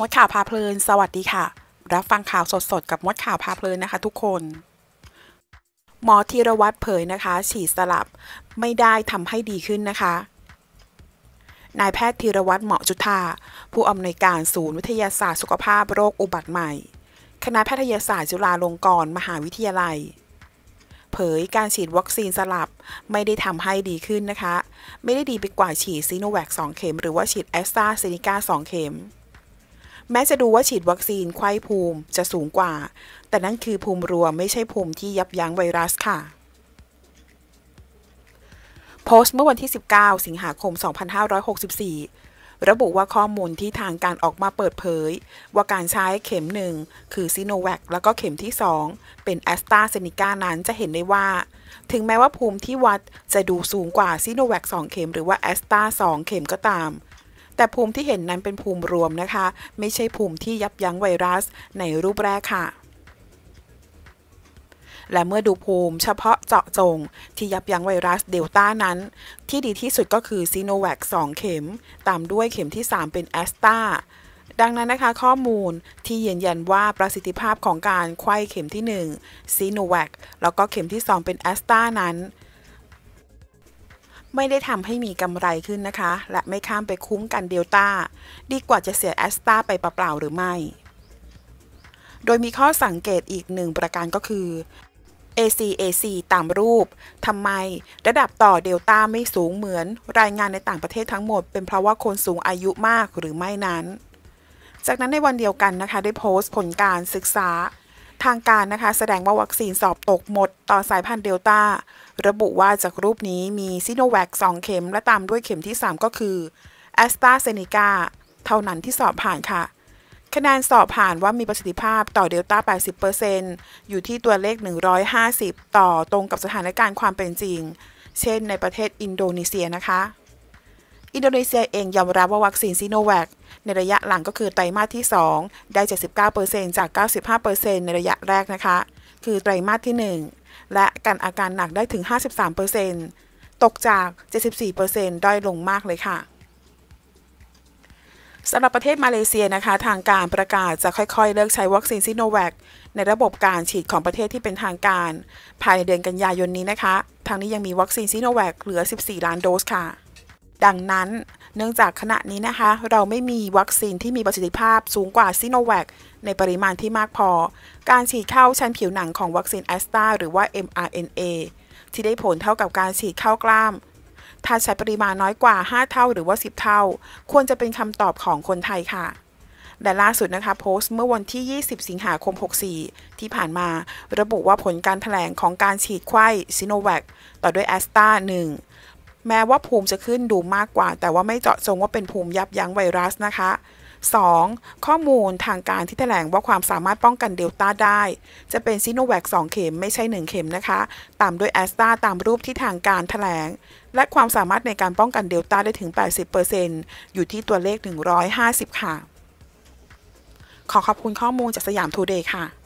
มดข่าวพาเพลินสวัสดีค่ะ รับฟังข่าวสดๆ กับมดข่าวพาเพลินนะคะ ทุกคน หมอธีรวัตรเผยนะคะ ฉีดสลับไม่ได้ทำให้ดีขึ้นนะคะ นายแพทย์ธีรวัตรเหมาะจุธาผู้อำนวยการศูนย์วิทยาศาสตร์สุขภาพโรคอุบัติใหม่คณะแพทยศาสตร์ จุฬาลงกรณ์มหาวิทยาลัย เผยการฉีดวัคซีนสลับไม่ได้ทำให้ดีขึ้นนะคะ ไม่ได้ดีไปกว่าฉีดซีโนแวค2เข็มหรือว่าฉีดแอสตราเซเนกา2เข็มแม้จะดูว่าฉีดวัคซีนไข้ภูมิจะสูงกว่า แต่นั่นคือภูมิรวมไม่ใช่ภูมิที่ยับยั้งไวรัสค่ะ โพสต์เมื่อวันที่ 19 สิงหาคม 2564 ระบุว่าข้อมูลที่ทางการออกมาเปิดเผย ว่าการใช้เข็มหนึ่งคือซีโนแวคแล้วก็เข็มที่ 2 เป็นแอสตราเซเนกานั้นจะเห็นได้ว่า ถึงแม้ว่าภูมิที่วัดจะดูสูงกว่าซีโนแวค2เข็มหรือว่าแอสตรางเข็มก็ตามแต่ภูมิที่เห็นนั้นเป็นภูมิรวมนะคะ ไม่ใช่ภูมิที่ยับยั้งไวรัสในรูปแรกค่ะ และเมื่อดูภูมิเฉพาะเจาะจงที่ยับยั้งไวรัสเดลต้านั้น ที่ดีที่สุดก็คือซีโนแวค2เข็ม ตามด้วยเข็มที่ 3 เป็นแอสตาดังนั้นนะคะข้อมูลที่ยืนยันว่าประสิทธิภาพของการไข้เข็มที่1ซีโนแวคแล้วก็เข็มที่ 2 เป็นแอสตานั้นไม่ได้ทำให้มีกำไรขึ้นนะคะ และไม่ข้ามไปคุ้มกันเดลต้า ดีกว่าจะเสียแอสตาไปเปล่าๆหรือไม่ โดยมีข้อสังเกตอีกหนึ่งประการก็คือ ACAC ตามรูปทำไม ระดับต่อเดลต้าไม่สูงเหมือน รายงานในต่างประเทศทั้งหมดเป็นเพราะว่าคนสูงอายุมากหรือไม่นั้น จากนั้นในวันเดียวกันนะคะ ได้โพสต์ผลการศึกษาทางการนะคะ แสดงว่าวัคซีนสอบตกหมดต่อสายพันธุ์เดลต้า ระบุว่าจากรูปนี้มีซิโนแวค2เข็มและตามด้วยเข็มที่ 3 ก็คือแอสตราเซเนกาเท่านั้นที่สอบผ่านค่ะ คะแนนสอบผ่านว่ามีประสิทธิภาพต่อเดลต้า 80%อยู่ที่ตัวเลข 150 ต่อตรงกับสถานการณ์ความเป็นจริง เช่นในประเทศอินโดนีเซียนะคะอินโดนีเซียเอง ยอมรับว่าวัคซีนซีโนแวคในระยะหลังก็คือไตรมาสที่ 2 ได้ 79%จาก 95%ในระยะแรกนะคะ คือไตรมาสที่ 1 และการอาการหนักได้ถึง 53%ตกจาก 74%ด้อยลงมากเลยค่ะสำหรับประเทศมาเลเซียนะคะ ทางการประกาศจะค่อยๆ เลิกใช้วัคซีนซิโนแวคในระบบการฉีดของประเทศที่เป็นทางการ ภายในเดือนกันยายนนี้นะคะ ทางนี้ยังมีวัคซีนซิโนแวคเหลือ 14 ล้านโดสค่ะดังนั้นเนื่องจากขณะนี้นะคะ เราไม่มีวัคซีนที่มีประสิทธิภาพสูงกว่าซิโนแวคในปริมาณที่มากพอ การฉีดเข้าชั้นผิวหนังของวัคซีนแอสตราหรือว่า mRNA ที่ได้ผลเท่ากับการฉีดเข้ากล้าม ถ้าใช้ปริมาณน้อยกว่า 5 เท่าหรือว่า 10 เท่า ควรจะเป็นคำตอบของคนไทยค่ะ แต่ล่าสุดนะคะโพสต์ เมื่อวันที่ 20 สิงหาคม 64 ที่ผ่านมาระบุว่าผลการถแถลงของการฉีดไข้ซิโนแวคต่อด้วยแอสตรา1แม้ว่าภูมิจะขึ้นดูมากกว่า แต่ว่าไม่เจาะจงว่าเป็นภูมิยับยั้งไวรัสนะคะ 2. ข้อมูลทางการที่แถลงว่าความสามารถป้องกันเดลต้าได้ จะเป็นซิโนแวค2เข็มไม่ใช่ 1 เข็มนะคะ ตามด้วยแอสตาตามรูปที่ทางการแถลง และความสามารถในการป้องกันเดลต้าได้ถึง 80%อยู่ที่ตัวเลข 150 ค่ะ ขอขอบคุณข้อมูลจากสยามทูเดย์ค่ะ